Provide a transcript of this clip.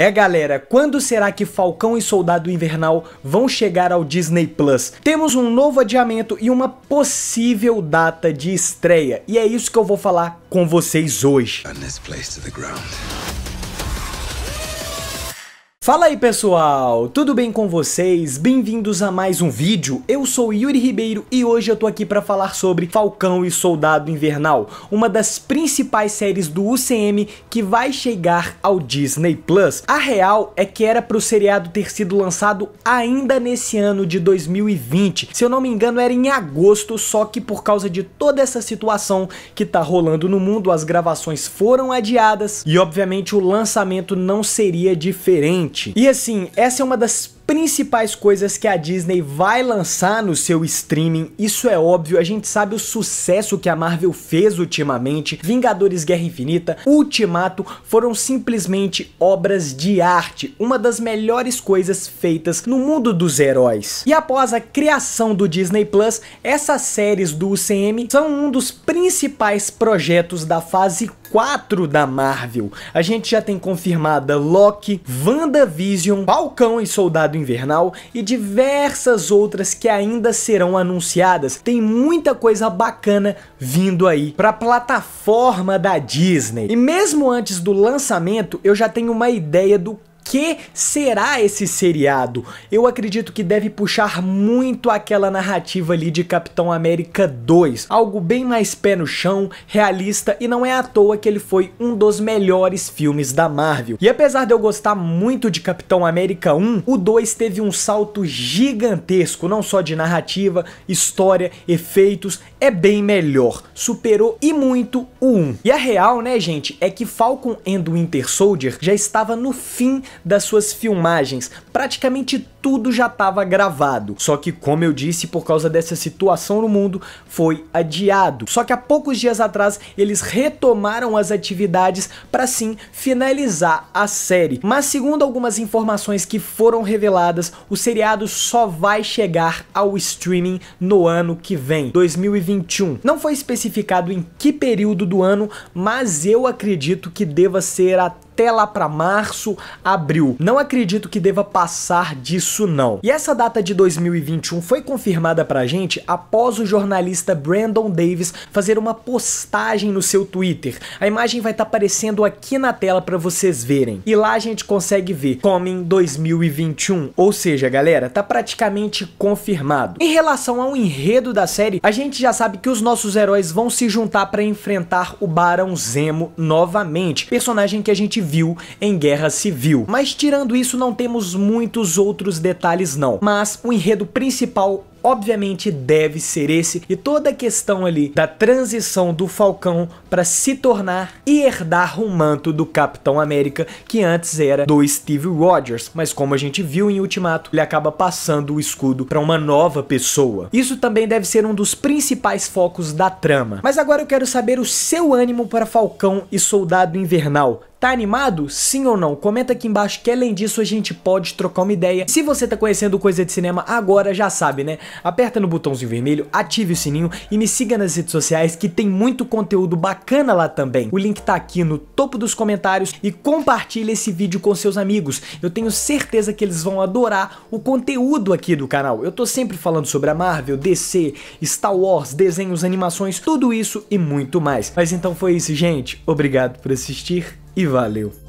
É galera, quando será que Falcão e Soldado Invernal vão chegar ao Disney Plus? Temos um novo adiamento e uma possível data de estreia, e é isso que eu vou falar com vocês hoje. Fala aí pessoal, tudo bem com vocês? Bem-vindos a mais um vídeo, eu sou Yuri Ribeiro e hoje eu tô aqui para falar sobre Falcão e Soldado Invernal, uma das principais séries do UCM que vai chegar ao Disney+. Plus. A real é que era pro seriado ter sido lançado ainda nesse ano de 2020, se eu não me engano era em agosto, só que por causa de toda essa situação que tá rolando no mundo, as gravações foram adiadas e obviamente o lançamento não seria diferente. E assim, essa é uma das principais coisas que a Disney vai lançar no seu streaming, isso é óbvio, a gente sabe o sucesso que a Marvel fez ultimamente, Vingadores Guerra Infinita, Ultimato, foram simplesmente obras de arte, uma das melhores coisas feitas no mundo dos heróis. E após a criação do Disney Plus, essas séries do UCM são um dos principais projetos da fase 4 da Marvel. A gente já tem confirmada Loki, WandaVision, Falcão e Soldado invernal e diversas outras que ainda serão anunciadas. Tem muita coisa bacana vindo aí para a plataforma da Disney. E mesmo antes do lançamento, eu já tenho uma ideia do que será esse seriado? Eu acredito que deve puxar muito aquela narrativa ali de Capitão América 2, algo bem mais pé no chão, realista e não é à toa que ele foi um dos melhores filmes da Marvel. E apesar de eu gostar muito de Capitão América 1, o 2 teve um salto gigantesco, não só de narrativa, história, efeitos, é bem melhor, superou e muito o 1. E a real, né, gente, é que Falcon and Winter Soldier já estava no fim das suas filmagens, praticamente tudo já estava gravado. Só que, como eu disse, por causa dessa situação no mundo, foi adiado. Só que há poucos dias atrás eles retomaram as atividades para sim finalizar a série. Mas segundo algumas informações que foram reveladas, o seriado só vai chegar ao streaming no ano que vem, 2021. Não foi especificado em que período do ano, mas eu acredito que deva ser até até lá para março, abril. Não acredito que deva passar disso não. E essa data de 2021 foi confirmada pra gente após o jornalista Brandon Davis fazer uma postagem no seu Twitter. A imagem vai estar tá aparecendo aqui na tela para vocês verem. E lá a gente consegue ver Coming 2021, ou seja, galera, tá praticamente confirmado. Em relação ao enredo da série, a gente já sabe que os nossos heróis vão se juntar para enfrentar o Barão Zemo novamente, personagem que a gente civil em guerra civil. Mas tirando isso, não temos muitos outros detalhes não. Mas o enredo principal obviamente deve ser esse e toda a questão ali da transição do Falcão para se tornar e herdar o manto do Capitão América que antes era do Steve Rogers, mas como a gente viu em Ultimato, ele acaba passando o escudo para uma nova pessoa. Isso também deve ser um dos principais focos da trama. Mas agora eu quero saber o seu ânimo para Falcão e Soldado Invernal. Tá animado? Sim ou não? Comenta aqui embaixo que além disso a gente pode trocar uma ideia. Se você tá conhecendo Coisa de Cinema agora, já sabe, né? Aperta no botãozinho vermelho, ative o sininho e me siga nas redes sociais que tem muito conteúdo bacana lá também. O link tá aqui no topo dos comentários e compartilha esse vídeo com seus amigos. Eu tenho certeza que eles vão adorar o conteúdo aqui do canal. Eu tô sempre falando sobre a Marvel, DC, Star Wars, desenhos, animações, tudo isso e muito mais. Mas então foi isso, gente. Obrigado por assistir e valeu!